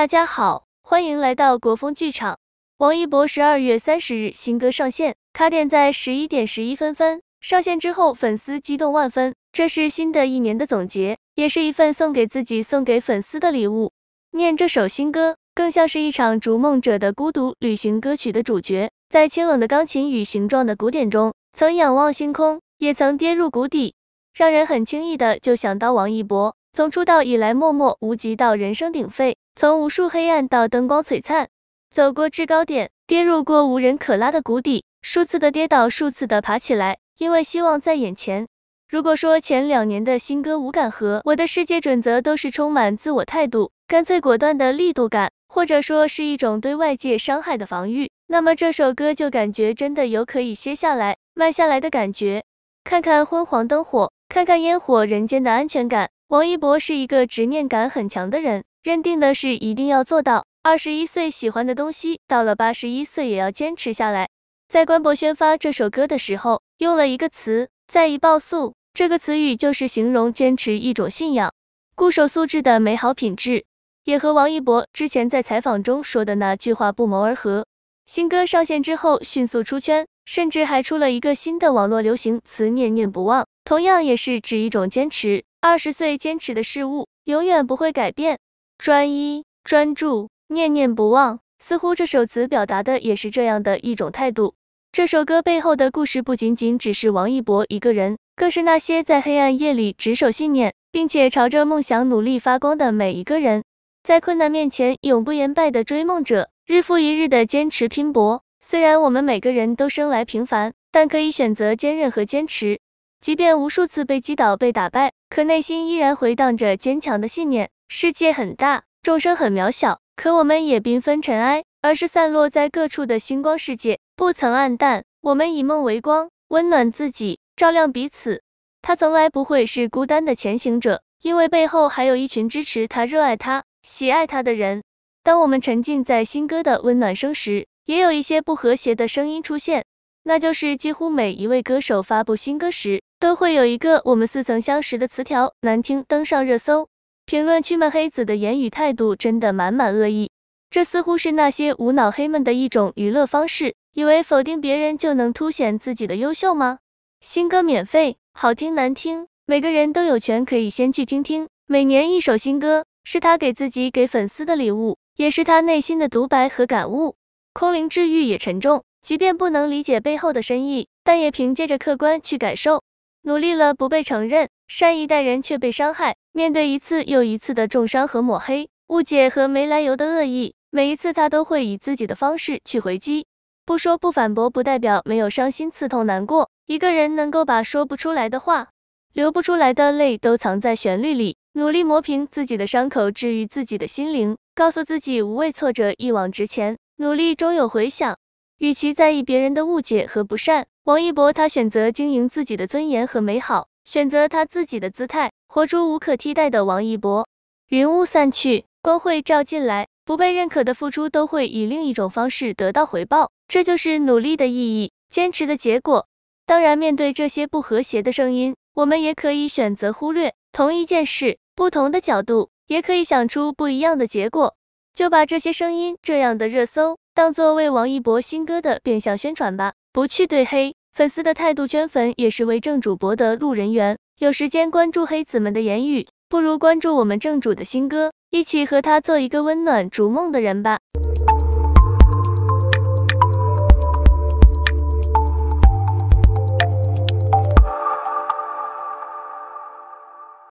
大家好，欢迎来到国风剧场。王一博十二月三十日新歌上线，卡点在十一点十一分分。上线之后，粉丝激动万分。这是新的一年的总结，也是一份送给自己、送给粉丝的礼物。念这首新歌，更像是一场逐梦者的孤独旅行。歌曲的主角，在清冷的钢琴与形状的古典中，曾仰望星空，也曾跌入谷底，让人很轻易的就想到王一博。从出道以来，默默无极到人声鼎沸。从无数黑暗到灯光璀璨，走过制高点，跌入过无人可拉的谷底，数次的跌倒，数次的爬起来，因为希望在眼前。如果说前两年的新歌《无感》和《我的世界》准则都是充满自我态度、干脆果断的力度感，或者说是一种对外界伤害的防御，那么这首歌就感觉真的有可以歇下来、慢下来的感觉。看看昏黄灯火，看看烟火人间的安全感。王一博是一个执念感很强的人。认定的事一定要做到，二十一岁喜欢的东西，到了八十一岁也要坚持下来。在官博宣发这首歌的时候，用了一个词“再一爆速”，这个词语就是形容坚持一种信仰，固守素质的美好品质，也和王一博之前在采访中说的那句话不谋而合。新歌上线之后迅速出圈，甚至还出了一个新的网络流行词“念念不忘”，同样也是指一种坚持，二十岁坚持的事物永远不会改变。专一、专注、念念不忘，似乎这首词表达的也是这样的一种态度。这首歌背后的故事不仅仅只是王一博一个人，更是那些在黑暗夜里执守信念，并且朝着梦想努力发光的每一个人。在困难面前永不言败的追梦者，日复一日的坚持拼搏。虽然我们每个人都生来平凡，但可以选择坚韧和坚持。即便无数次被击倒、被打败，可内心依然回荡着坚强的信念。世界很大，众生很渺小，可我们也缤纷尘埃，而是散落在各处的星光。世界不曾暗淡，我们以梦为光，温暖自己，照亮彼此。他从来不会是孤单的前行者，因为背后还有一群支持他、热爱他、喜爱他的人。当我们沉浸在新歌的温暖声时，也有一些不和谐的声音出现，那就是几乎每一位歌手发布新歌时，都会有一个我们似曾相识的词条难听登上热搜。评论区们黑子的言语态度真的满满恶意，这似乎是那些无脑黑们的一种娱乐方式，以为否定别人就能凸显自己的优秀吗？新歌免费，好听难听，每个人都有权可以先去听听。每年一首新歌，是他给自己给粉丝的礼物，也是他内心的独白和感悟。空灵治愈也沉重，即便不能理解背后的深意，但也凭借着客观去感受。努力了不被承认。善意待人却被伤害，面对一次又一次的重伤和抹黑、误解和没来由的恶意，每一次他都会以自己的方式去回击。不说不反驳，不代表没有伤心、刺痛、难过。一个人能够把说不出来的话，流不出来的泪都藏在旋律里，努力磨平自己的伤口，治愈自己的心灵，告诉自己无畏挫折，一往直前，努力终有回响。与其在意别人的误解和不善，王一博他选择经营自己的尊严和美好。选择他自己的姿态，活出无可替代的王一博。云雾散去，光会照进来。不被认可的付出，都会以另一种方式得到回报，这就是努力的意义，坚持的结果。当然，面对这些不和谐的声音，我们也可以选择忽略。同一件事，不同的角度，也可以想出不一样的结果。就把这些声音这样的热搜，当做为王一博新歌的变相宣传吧，不去对黑。粉丝的态度，圈粉也是为正主博得路人缘。有时间关注黑子们的言语，不如关注我们正主的新歌，一起和他做一个温暖逐梦的人吧。